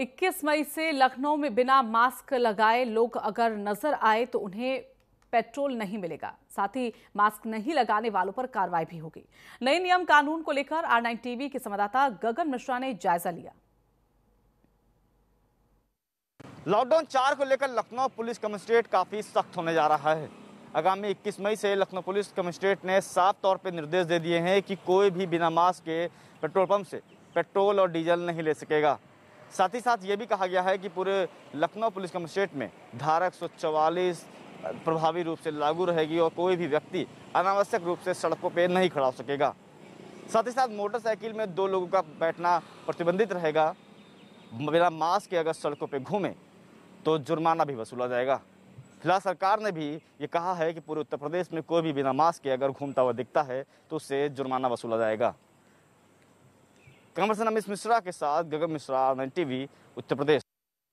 21 मई से लखनऊ में बिना मास्क लगाए लोग अगर नजर आए तो उन्हें पेट्रोल नहीं मिलेगा साथ ही मास्क नहीं लगाने वालों पर कार्रवाई भी होगी नए नियम कानून को लेकर आर नाइन टीवी के संवाददाता गगन मिश्रा ने जायजा लिया लॉकडाउन चार को लेकर लखनऊ पुलिस कमिश्नरेट काफी सख्त होने जा रहा है आगामी 21 मई से लखनऊ पुलिस कमिश्नरेट ने साफ तौर पर निर्देश दे दिए हैं कि कोई भी बिना मास्क के पेट्रोल पंप से पेट्रोल और डीजल नहीं ले सकेगा साथ ही साथ ये भी कहा गया है कि पूरे लखनऊ पुलिस कमिश्रेट में धारा एक प्रभावी रूप से लागू रहेगी और कोई भी व्यक्ति अनावश्यक रूप से सड़कों पर नहीं खड़ा हो सकेगा साथ ही साथ मोटरसाइकिल में दो लोगों का बैठना प्रतिबंधित रहेगा बिना मास्क के अगर सड़कों पर घूमें तो जुर्माना भी वसूला जाएगा फिलहाल सरकार ने भी ये कहा है कि पूरे उत्तर प्रदेश में कोई भी बिना मास्क के अगर घूमता हुआ दिखता है तो उससे जुर्माना वसूला जाएगा कमर से मिश्रा के साथ गगन मिश्रा नाइन टी उत्तर प्रदेश